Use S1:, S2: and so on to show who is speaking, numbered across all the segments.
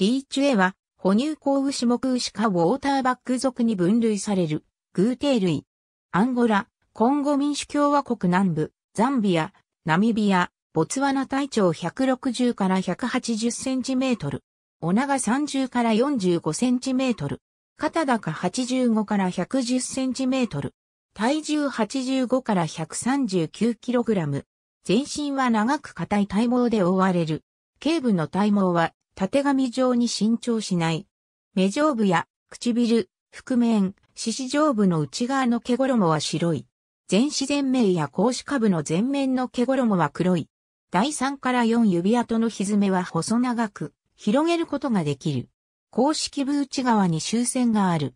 S1: リー
S2: チュエは、哺乳鉱牛目牛かウォーターバック属に分類される、偶定類。アンゴラ、コンゴ民主共和国南部、ザンビア、ナミビア、ボツワナ体長160から180センチメートル。お長30から45センチメートル。肩高85から110センチメートル。体重85から139キログラム。全身は長く硬い体毛で覆われる。頸部の体毛は縦紙状に伸長しない。目上部や唇、覆面、四肢上部の内側の毛衣は白い。全自然面や格子下部の前面の毛衣は黒い。第3から4指跡のひずめは細長く、広げることができる。公式部内側に終戦がある。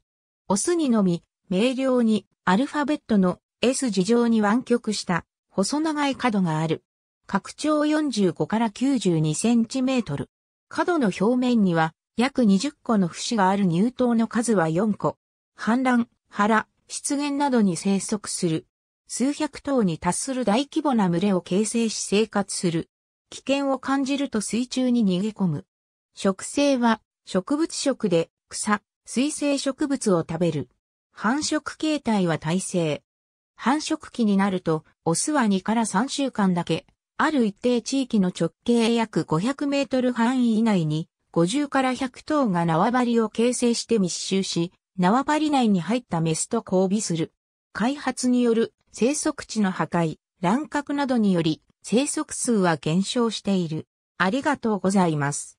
S2: オスにのみ、明瞭に、アルファベットの S 字状に湾曲した、細長い角がある。拡張45から92センチメートル。角の表面には約20個の節がある乳頭の数は4個。氾濫、腹、湿原などに生息する。数百頭に達する大規模な群れを形成し生活する。危険を感じると水中に逃げ込む。植生は植物食で草、水生植物を食べる。繁殖形態は耐性。繁殖期になると、オスは2から3週間だけ、ある一定地域の直径約500メートル範囲以内に、50から100頭が縄張りを形成して密集し、縄張り内に入ったメスと交尾する。開発による生息地の破壊、乱獲などにより生息数は減少している。ありがとうございます。